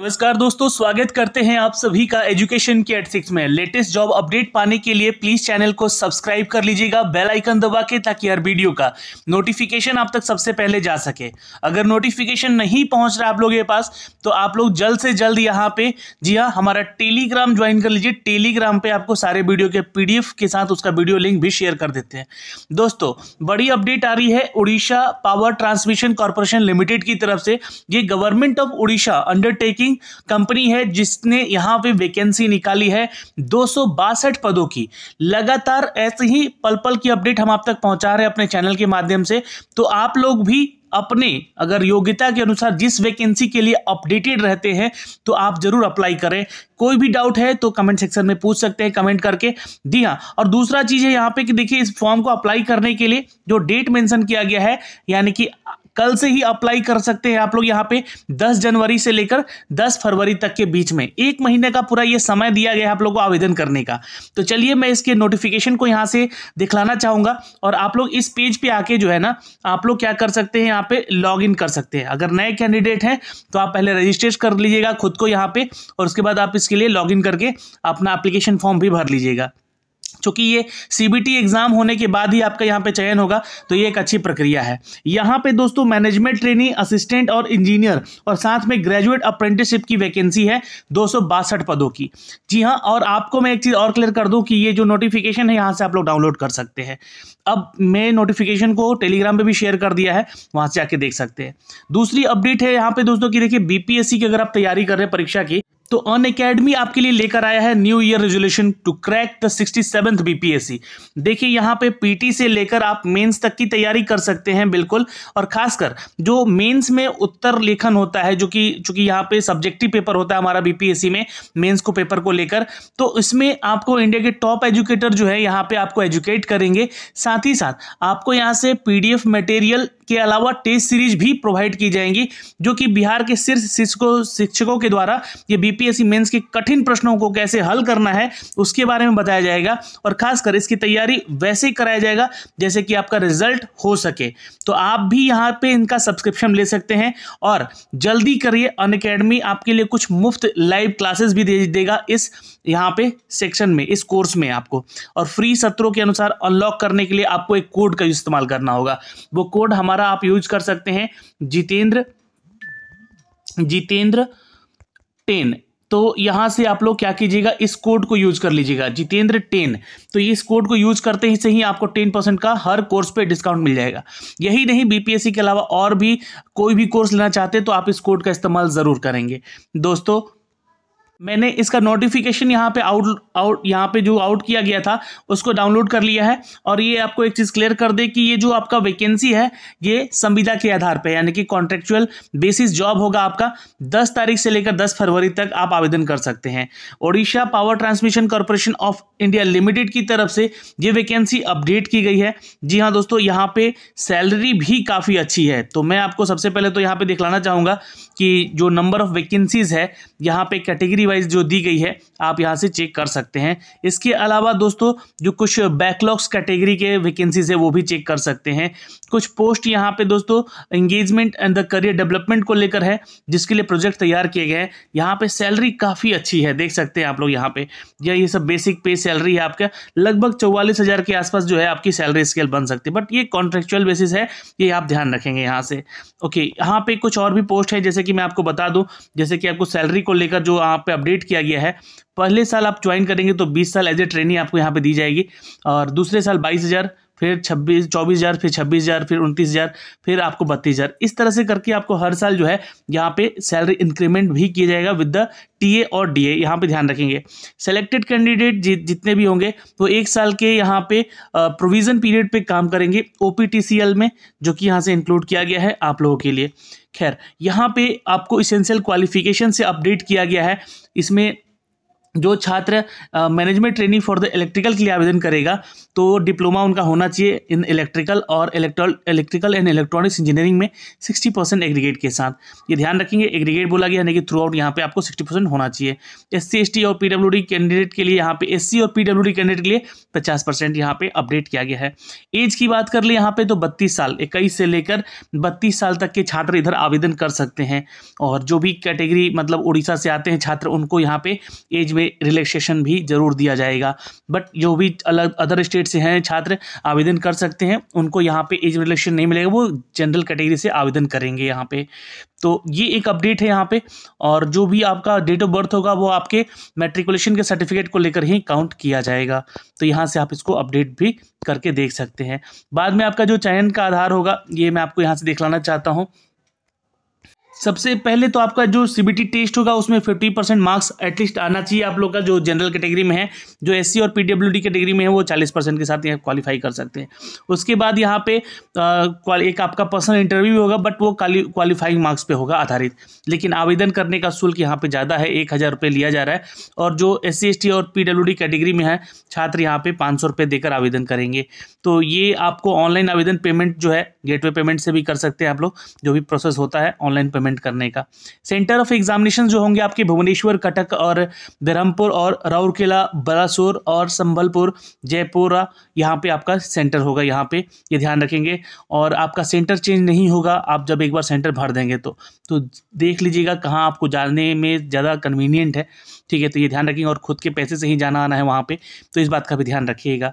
नमस्कार दोस्तों स्वागत करते हैं आप सभी का एजुकेशन के एट सिक्स में लेटेस्ट जॉब अपडेट पाने के लिए प्लीज चैनल को सब्सक्राइब कर लीजिएगा बेल आइकन दबा के ताकि हर वीडियो का नोटिफिकेशन आप तक सबसे पहले जा सके अगर नोटिफिकेशन नहीं पहुंच रहा आप लोगों के पास तो आप लोग जल्द से जल्द यहाँ पे जी हाँ हमारा टेलीग्राम ज्वाइन कर लीजिए टेलीग्राम पर आपको सारे वीडियो के पी के साथ उसका वीडियो लिंक भी शेयर कर देते हैं दोस्तों बड़ी अपडेट आ रही है Orissa power transmission corporation limited की तरफ से ये गवर्नमेंट ऑफ उड़ीसा अंडरटेकिंग की कंपनी है जिसने यहाँ पे वैकेंसी निकाली है दो पदों की लगातार ऐसे ही पल पल की अपडेट हम आप तक पहुंचा रहे हैं अपने चैनल के माध्यम से तो आप लोग भी अपने अगर योग्यता के अनुसार जिस वैकेंसी के लिए अपडेटेड रहते हैं तो आप जरूर अप्लाई करें कोई भी डाउट है तो कमेंट सेक्शन में पूछ सकते हैं कमेंट करके जी हाँ और दूसरा चीज़ है यहाँ पे कि देखिए इस फॉर्म को अप्लाई करने के लिए जो डेट मेंशन किया गया है यानी कि कल से ही अप्लाई कर सकते हैं आप लोग यहाँ पे 10 जनवरी से लेकर 10 फरवरी तक के बीच में एक महीने का पूरा ये समय दिया गया है आप लोग को आवेदन करने का तो चलिए मैं इसके नोटिफिकेशन को यहाँ से दिखलाना चाहूँगा और आप लोग इस पेज पे आके जो है ना आप लोग क्या कर सकते हैं यहाँ पे लॉग कर सकते हैं अगर नए कैंडिडेट हैं तो आप पहले रजिस्ट्रेश कर लीजिएगा खुद को यहाँ पे और उसके बाद आप इसके लिए लॉग करके अपना अप्लीकेशन फॉर्म भी भर लीजिएगा चूंकि ये सीबीटी एग्जाम होने के बाद ही आपका यहाँ पे चयन होगा तो ये एक अच्छी प्रक्रिया है यहाँ पे दोस्तों मैनेजमेंट ट्रेनी असिस्टेंट और इंजीनियर और साथ में ग्रेजुएट अप्रेंटिसशिप की वैकेंसी है दो पदों की जी हाँ और आपको मैं एक चीज़ और क्लियर कर दूँ कि ये जो नोटिफिकेशन है यहाँ से आप लोग डाउनलोड कर सकते हैं अब मैं नोटिफिकेशन को टेलीग्राम पर भी शेयर कर दिया है वहाँ से जाके देख सकते हैं दूसरी अपडेट है यहाँ पे दोस्तों की देखिए बीपीएससी की अगर आप तैयारी कर रहे हैं परीक्षा की तो अन अकेडमी आपके लिए लेकर आया है new year resolution to crack the sixty seventh BPSC देखिए यहाँ पे पीटी से लेकर आप मेंस तक की तैयारी कर सकते हैं बिल्कुल और खासकर जो मेंस में उत्तर लेखन होता है जो कि चूंकि यहाँ पे सब्जेक्टिव पेपर होता है हमारा बीपीएससी में मेंस को पेपर को लेकर तो इसमें आपको इंडिया के टॉप एजुकेटर जो है यहाँ पे आपको एजुकेट करेंगे साथ ही साथ आपको यहाँ से पीडीएफ मटेरियल के अलावा टेस्ट सीरीज भी प्रोवाइड की जाएंगी जो कि बिहार के शीर्ष शिक्षकों शिक्षकों के द्वारा ये बीपीएससी मेंस के कठिन प्रश्नों को कैसे हल करना है उसके बारे में बताया जाएगा और खासकर इसकी तैयारी वैसे ही कराया जाएगा जैसे कि आपका रिजल्ट हो सके तो आप भी यहाँ पे इनका सब्सक्रिप्शन ले सकते हैं और जल्दी करिए अन आपके लिए कुछ मुफ्त लाइव क्लासेस भी दे देगा इस यहाँ पे सेक्शन में इस कोर्स में आपको और फ्री सत्रों के अनुसार अनलॉक करने के लिए आपको एक कोड का इस्तेमाल करना होगा वो कोड हमारा आप यूज कर सकते हैं जितेंद्र जितेंद्र टेन तो यहां से आप लोग क्या कीजिएगा इस कोड को यूज कर लीजिएगा जितेंद्र टेन तो इस कोड को यूज करते ही से ही आपको टेन परसेंट का हर कोर्स पे डिस्काउंट मिल जाएगा यही नहीं बीपीएससी के अलावा और भी कोई भी कोर्स लेना चाहते हैं तो आप इस कोड का इस्तेमाल ज़रूर करेंगे दोस्तों मैंने इसका नोटिफिकेशन यहाँ पे आउट आउट यहाँ पे जो आउट किया गया था उसको डाउनलोड कर लिया है और ये आपको एक चीज़ क्लियर कर दे कि ये जो आपका वैकेंसी है ये संविदा के आधार पे यानी कि कॉन्ट्रेक्चुअल बेसिस जॉब होगा आपका 10 तारीख से लेकर 10 फरवरी तक आप आवेदन कर सकते हैं Odisha power transmission corporation of India limited की तरफ से ये वैकेंसी अपडेट की गई है जी हाँ दोस्तों यहाँ पर सैलरी भी काफ़ी अच्छी है तो मैं आपको सबसे पहले तो यहाँ पर दिखलाना चाहूँगा कि जो नंबर ऑफ वैकेंसीज है यहाँ पर कैटेगरी वीकली वाइज जो दी गई है आप यहाँ से चेक कर सकते हैं इसके अलावा दोस्तों जो कुछ बैकलॉग्स कैटेगरी के वैकेंसीज है वो भी चेक कर सकते हैं कुछ पोस्ट यहाँ पे दोस्तों engagement and the career development को लेकर है जिसके लिए प्रोजेक्ट तैयार किए गए हैं यहाँ पे सैलरी काफ़ी अच्छी है देख सकते हैं आप लोग यहाँ पे या ये सब बेसिक पे सैलरी है आपका लगभग चौवालीस के आसपास जो है आपकी सैलरी स्केल बन सकती है बट ये कॉन्ट्रेक्चुअल बेसिस है ये आप ध्यान रखेंगे यहाँ से ओके यहाँ पे कुछ और भी पोस्ट है जैसे कि मैं आपको बता दूँ जैसे कि आपको सैलरी को लेकर जो यहाँ पे अपडेट किया गया है पहले साल आप ज्वाइन करेंगे तो बीस साल एज ए ट्रेनिंग आपको यहाँ पर दी जाएगी और दूसरे साल बाईस हज़ार फिर छब्बीस चौबीस हज़ार फिर छब्बीस हज़ार फिर उनतीस हज़ार फिर आपको बत्तीस हज़ार इस तरह से करके आपको हर साल जो है यहाँ पे सैलरी इंक्रीमेंट भी किया जाएगा विद द टीए और डीए यहाँ पर ध्यान रखेंगे सेलेक्टेड कैंडिडेट जि, जितने भी होंगे वो एक साल के यहाँ पे प्रोविज़न पीरियड पे काम करेंगे ओ में जो कि यहाँ से इंक्लूड किया गया है आप लोगों के लिए खैर यहाँ पे आपको इसेंशियल क्वालिफिकेशन से अपडेट किया गया है इसमें जो छात्र management training for the electrical के लिए आवेदन करेगा तो डिप्लोमा उनका होना चाहिए इन इलेक्ट्रिकल और इलेक्ट्रिकल एंड इलेक्ट्रॉनिक्स इंजीनियरिंग में 60 परसेंट एग्रीगेट के साथ ये ध्यान रखेंगे एग्रीगेट बोला गया यानी कि थ्रू आउट यहाँ पे आपको 60 परसेंट होना चाहिए एस सी और पी कैंडिडेट के लिए यहाँ पे एस और पी कैंडिडेट के लिए पचास परसेंट यहाँ पे अपडेट किया गया है एज की बात कर ले यहाँ पे तो बत्तीस साल इक्कीस से लेकर बत्तीस साल तक के छात्र इधर आवेदन कर सकते हैं और जो भी कैटेगरी मतलब उड़ीसा से आते हैं छात्र उनको यहाँ पे एज में पे रिलैक्सेशन भी जरूर दिया जाएगा बट जो भी अलग अदर स्टेट से हैं छात्र आवेदन कर सकते हैं उनको यहाँ पे एज रिलैक्सेशन नहीं मिलेगा वो जनरल कैटेगरी से आवेदन करेंगे यहाँ पे तो ये एक अपडेट है यहाँ पे और जो भी आपका डेट ऑफ बर्थ होगा वो आपके मेट्रिकुलेशन के सर्टिफिकेट को लेकर ही काउंट किया जाएगा तो यहाँ से आप इसको अपडेट भी करके देख सकते हैं बाद में आपका जो चयन का आधार होगा ये मैं आपको यहाँ से देख चाहता हूँ सबसे पहले तो आपका जो सीबीटी टेस्ट होगा उसमें 50 परसेंट मार्क्स एटलीस्ट आना चाहिए आप लोग का जो जनरल कैटेगरी में है जो एससी और पीडब्ल्यूडी कैटेगरी में है वो 40 परसेंट के साथ यहाँ क्वालिफाई कर सकते हैं उसके बाद यहाँ पे आ, एक आपका पर्सनल इंटरव्यू होगा बट वो क्वालिफाइंग मार्क्स पे होगा आधारित लेकिन आवेदन करने का शुल्क यहाँ पर ज़्यादा है एक लिया जा रहा है और जो एस सी और पी कैटेगरी में है छात्र यहाँ पे पाँच सौ देकर आवेदन करेंगे तो ये आपको ऑनलाइन आवेदन पेमेंट जो है गेटवे पेमेंट से भी कर सकते हैं आप लोग जो भी प्रोसेस होता है ऑनलाइन पेमेंट इम्प्लीमेंट करने का सेंटर ऑफ एग्जामिनेशन जो होंगे आपके भुवनेश्वर कटक और धर्मपुर और राउरकेला बलासोर और संबलपुर जयपुरा यहाँ पे आपका सेंटर होगा यहाँ पे ये ध्यान रखेंगे और आपका सेंटर चेंज नहीं होगा आप जब एक बार सेंटर भर देंगे तो तो देख लीजिएगा कहाँ आपको जाने में ज़्यादा कन्वीनियंट है ठीक है तो ये ध्यान रखेंगे और खुद के पैसे से ही जाना आना है वहाँ पर तो इस बात का भी ध्यान रखिएगा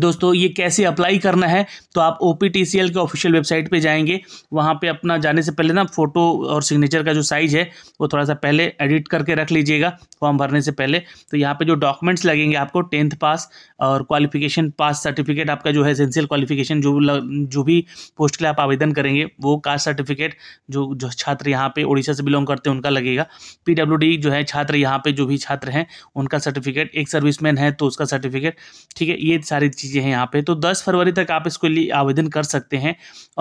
दोस्तों ये कैसे अप्लाई करना है तो आप O P T C L के ऑफिशियल वेबसाइट पे जाएंगे वहाँ पे अपना जाने से पहले ना फ़ोटो और सिग्नेचर का जो साइज़ है वो थोड़ा सा पहले एडिट करके रख लीजिएगा फॉर्म भरने से पहले तो यहाँ पे जो डॉक्यूमेंट्स लगेंगे आपको टेंथ पास और क्वालिफिकेशन पास सर्टिफिकेट आपका जो है एसेंशियल क्वालिफिकेशन जो लग, जो भी पोस्ट के लिए आप आवेदन करेंगे वो कास्ट सर्टिफिकेट जो जो छात्र यहाँ पर उड़ीसा से बिलोंग करते हैं उनका लगेगा पी डब्ल्यू डी जो है छात्र यहाँ पर जो भी छात्र हैं उनका सर्टिफिकेट एक सर्विसमैन है तो उसका सर्टिफिकेट ठीक है ये सारी चीज़ चीज़ें हैं यहाँ पे तो 10 फरवरी तक आप इसके लिए आवेदन कर सकते हैं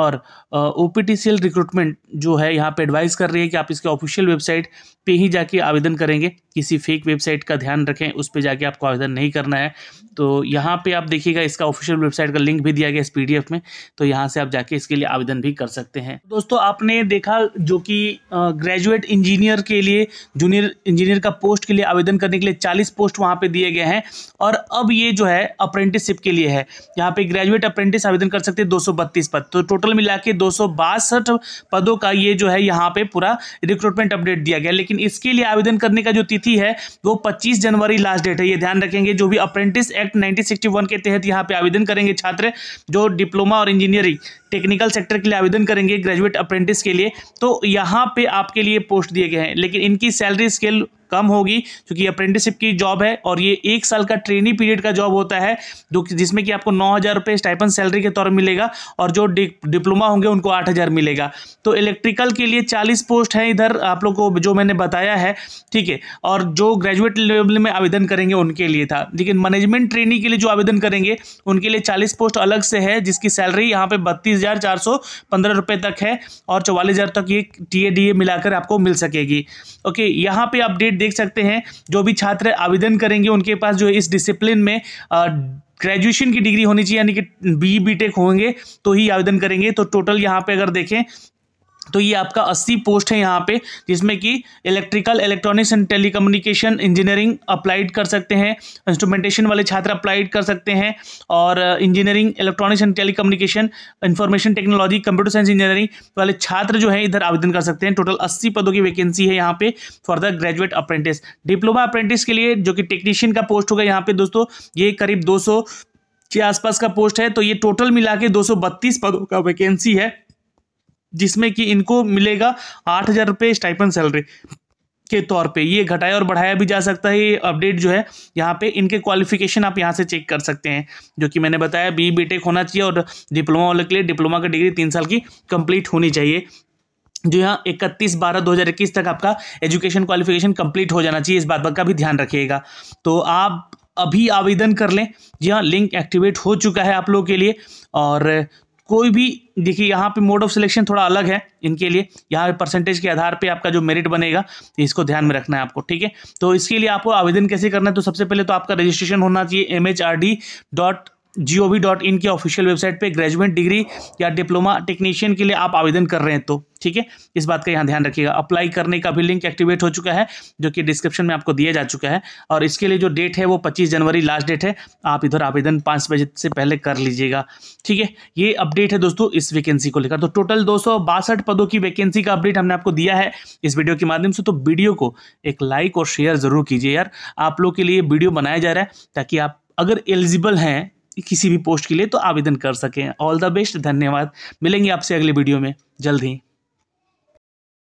और ओ पी रिक्रूटमेंट जो है यहाँ पे एडवाइस कर रही है कि आप इसके ऑफिशियल वेबसाइट पे ही जाके आवेदन करेंगे किसी फेक वेबसाइट का ध्यान रखें उस पर जाके आपको आवेदन नहीं करना है तो यहाँ पर आप देखिएगा इसका ऑफिशियल वेबसाइट का लिंक भी दिया गया इस पी में तो यहाँ से आप जाके इसके लिए आवेदन भी कर सकते हैं दोस्तों आपने देखा जो कि ग्रेजुएट इंजीनियर के लिए जूनियर इंजीनियर का पोस्ट के लिए आवेदन करने के लिए चालीस पोस्ट वहाँ पर दिए गए हैं और अब ये जो है अप्रेंटिसशिप के लिए है यहाँ पे ग्रेजुएट अप्रेंटिस आवेदन कर सकते हैं दो पद तो टोटल मिला के दो पदों का ये जो है यहाँ पे पूरा रिक्रूटमेंट अपडेट दिया गया लेकिन इसके लिए आवेदन करने का जो तिथि है वो पच्चीस जनवरी लास्ट डेट है ये ध्यान रखेंगे जो भी अप्रेंटिस एक्ट नाइनटीन के तहत यहाँ पे आवेदन करेंगे छात्र जो डिप्लोमा और इंजीनियरिंग टेक्निकल सेक्टर के लिए आवेदन करेंगे ग्रेजुएट अप्रेंटिस के लिए तो यहाँ पे आपके लिए पोस्ट दिए गए हैं लेकिन इनकी सैलरी स्केल कम होगी क्योंकि अप्रेंटिसशिप की जॉब है और ये एक साल का ट्रेनिंग पीरियड का जॉब होता है जो कि जिसमें कि आपको नौ हज़ार रुपये स्टाइपन सैलरी के तौर मिलेगा और जो डिप्लोमा होंगे उनको आठ हज़ार मिलेगा तो इलेक्ट्रिकल के लिए चालीस पोस्ट हैं इधर आप लोग को जो मैंने बताया है ठीक है और जो ग्रेजुएट लेवल में आवेदन करेंगे उनके लिए था लेकिन मैनेजमेंट ट्रेनिंग के लिए जो आवेदन करेंगे उनके लिए चालीस पोस्ट अलग से है जिसकी सैलरी यहाँ पर बत्तीस हज़ार चार सौ पंद्रह रुपये तक है और चौवालीस हज़ार तक ये टी ए डी ए मिलाकर आपको मिल सकेगी ओके यहाँ पर अपडेट देख सकते हैं जो भी छात्र आवेदन करेंगे उनके पास जो इस डिसिप्लिन में ग्रेजुएशन की डिग्री होनी चाहिए यानी कि बी बी टेक होंगे तो ही आवेदन करेंगे तो टोटल यहाँ पे अगर देखें तो ये आपका 80 पोस्ट है यहाँ पे जिसमें कि electrical electronics and telecommunication engineering applied कर सकते हैं इंस्ट्रूमेंटेशन वाले छात्र अप्लाइड कर सकते हैं और engineering electronics and telecommunication information technology computer science engineering वाले छात्र जो है इधर आवेदन कर सकते हैं टोटल अस्सी पदों की वैकेंसी है यहाँ पे for the graduate apprentice diploma apprentice के लिए जो कि टेक्नीशियन का पोस्ट होगा यहाँ पे दोस्तों ये करीब दो के आसपास का पोस्ट है तो ये टोटल मिला के दो पदों का वैकेंसी है जिसमें कि इनको मिलेगा आठ हज़ार रुपये स्टाइपन सैलरी के तौर पे ये घटाया और बढ़ाया भी जा सकता है ये अपडेट जो है यहाँ पे इनके क्वालिफिकेशन आप यहाँ से चेक कर सकते हैं जो कि मैंने बताया बी बीटेक होना चाहिए और डिप्लोमा वाले के लिए डिप्लोमा की डिग्री तीन साल की कंप्लीट होनी चाहिए जो यहाँ इकतीस बारह दो हज़ार इक्कीस तक आपका एजुकेशन क्वालिफिकेशन कंप्लीट हो जाना चाहिए इस बात का भी ध्यान रखिएगा तो आप अभी आवेदन कर लें जी हाँ लिंक एक्टिवेट हो चुका है आप लोगों के लिए और कोई भी देखिए यहाँ पे मोड ऑफ सिलेक्शन थोड़ा अलग है इनके लिए यहाँ पे परसेंटेज के आधार पे आपका जो मेरिट बनेगा इसको ध्यान में रखना है आपको ठीक है तो इसके लिए आपको आवेदन कैसे करना है तो सबसे पहले तो आपका रजिस्ट्रेशन होना चाहिए M H R D dot G O V dot in की ऑफिशियल वेबसाइट पे ग्रेजुएट डिग्री या डिप्लोमा टेक्नीशियन के लिए आप आवेदन कर रहे हैं तो ठीक है इस बात का यहाँ ध्यान रखिएगा अप्लाई करने का भी लिंक एक्टिवेट हो चुका है जो कि डिस्क्रिप्शन में आपको दिया जा चुका है और इसके लिए जो डेट है वो 25 जनवरी लास्ट डेट है आप इधर आवेदन पाँच बजे से पहले कर लीजिएगा ठीक है ये अपडेट है दोस्तों इस वैकेंसी को लेकर तो टोटल दो पदों की वैकेंसी का अपडेट हमने आपको दिया है इस वीडियो के माध्यम से तो वीडियो को एक लाइक और शेयर ज़रूर कीजिए यार आप लोग के लिए वीडियो बनाया जा रहा है ताकि आप अगर एलिजिबल हैं किसी भी पोस्ट के लिए तो आवेदन कर सकें ऑल द बेस्ट धन्यवाद मिलेंगे आपसे अगले वीडियो में जल्द ही